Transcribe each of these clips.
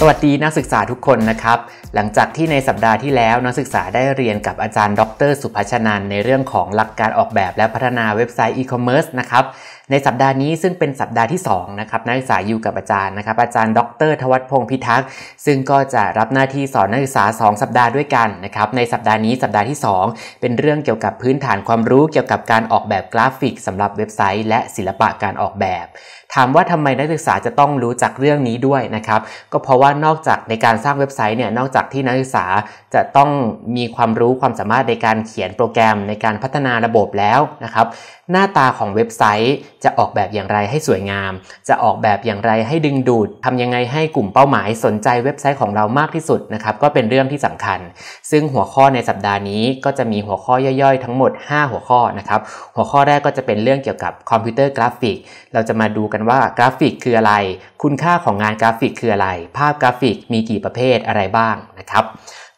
สวัสดีนักศึกษาทุกคนนะครับหลังจากที่ในสัปดาห์ที่แล้วนักศึกษาได้เรียนกับอาจารย์ ดร สุภชนันในเรื่องของหลักการออกแบบและพัฒนาเว็บไซต์อีคอมเมิร์ซนะครับในสัปดาห์นี้ซึ่งเป็นสัปดาห์ที่ 2นะครับนักศึกษาอยู่กับอาจารย์นะครับอาจารย์ดรทวัฒพงศ์พิทักษ์ซึ่งก็จะรับหน้าที่สอนนักศึกษา 2 สัปดาห์ด้วยกันนะครับในสัปดาห์นี้สัปดาห์ที่ 2 เป็นเรื่องเกี่ยวกับพื้นฐานความรู้เกี่ยวกับการออกแบบกราฟิก สำหรับเว็บไซต์และศิลปะการออกแบบ ถามว่าทำไมนักศึกษาจะต้องรู้จักเรื่องนี้ด้วยนะครับก็เพราะว่าว่านอกจากในการสร้างเว็บไซต์เนี่ยนอกจากที่นักศึกษาจะต้องมีความรู้ความสามารถในการเขียนโปรแกรมในการพัฒนาระบบแล้วนะครับหน้าตาของเว็บไซต์จะออกแบบอย่างไรให้สวยงาม จะออกแบบอย่างไรให้ดึงดูด ทำยังไงให้กลุ่มเป้าหมายสนใจเว็บไซต์ของเรามากที่สุดนะครับก็เป็นเรื่องที่สำคัญ ซึ่งหัวข้อในสัปดาห์นี้ ก็จะมีหัวข้อย่อยๆ ทั้งหมด5หัวข้อนะครับหัวข้อแรกก็จะเป็นเรื่องเกี่ยวกับคอมพิวเตอร์กราฟิก เราจะมาดูกันว่ากราฟิกคืออะไร คุณค่าของงานกราฟิกคืออะไร ภาพากราฟิกมีกี่ประเภทอะไรบ้างนะครับ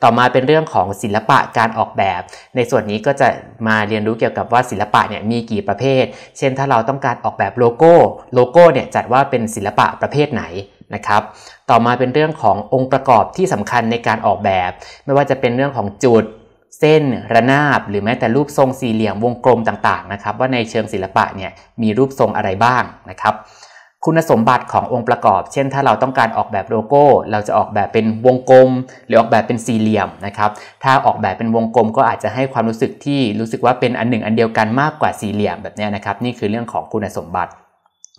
ต่อมาเป็นเรื่องของศิลปะการออกแบบ ในส่วนนี้ก็จะมาเรียนรู้เกี่ยวกับว่าศิลปะเนี่ยมีกี่ประเภท เช่นถ้าเราต้องการออกแบบโลโก้ โลโก้เนี่ยจัดว่าเป็นศิลปะประเภทไหนนะครับ ต่อมาเป็นเรื่องขององค์ประกอบที่สำคัญในการออกแบบ ไม่ว่าจะเป็นเรื่องของจุด เส้น ระนาบ หรือแม้แต่รูปทรงสี่เหลี่ยมวงกลมต่างๆนะครับว่าในเชิงศิลปะเนี่ยมีรูปทรงอะไรบ้างนะครับคุณสมบัติขององค์ประกอบ เช่น ถ้าเราต้องการออกแบบโลโก้ เราจะออกแบบเป็นวงกลม หรือออกแบบเป็นสี่เหลี่ยมนะครับ ถ้าออกแบบเป็นวงกลมก็อาจจะให้ความรู้สึกที่รู้สึกว่าเป็นอันหนึ่งอันเดียวกันมากกว่าสี่เหลี่ยมแบบนี้นะครับ นี่คือเรื่องของคุณสมบัติ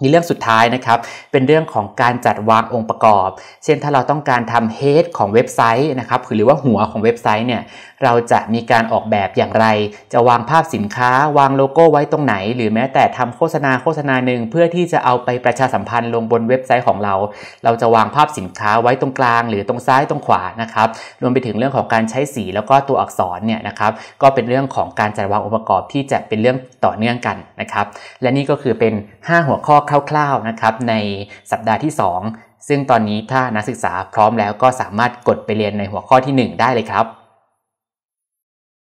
ในเรื่องสุดท้ายนะครับ เป็นเรื่องของการจัดวางองค์ประกอบ เช่นถ้าเราต้องการทำเฮดของเว็บไซต์นะครับหรือว่าหัวของเว็บไซต์เนี่ยเราจะมีการออกแบบอย่างไร จะวางภาพสินค้า วางโลโก้ไว้ตรงไหน หรือแม้แต่ทำโฆษณาโฆษณาหนึ่ง เพื่อที่จะเอาไปประชาสัมพันธ์ลงบนเว็บไซต์ของเรา เราจะวางภาพสินค้าไว้ตรงกลาง หรือตรงซ้ายตรงขวานะครับ รวมไปถึงเรื่องของการใช้สีแล้วก็ตัวอักษรเนี่ยนะครับ ก็เป็นเรื่องของการจัดวางองค์ประกอบที่จะเป็นเรื่องต่อเนื่องกันนะครับและนี่ก็คือเป็น 5 หัวข้อคร่าวๆนะครับ ในสัปดาห์ที่ 2 ซึ่งตอนนี้ถ้านักศึกษาพร้อมแล้วก็สามารถกดไปเรียนในหัวข้อที่ 1 ได้เลยครับ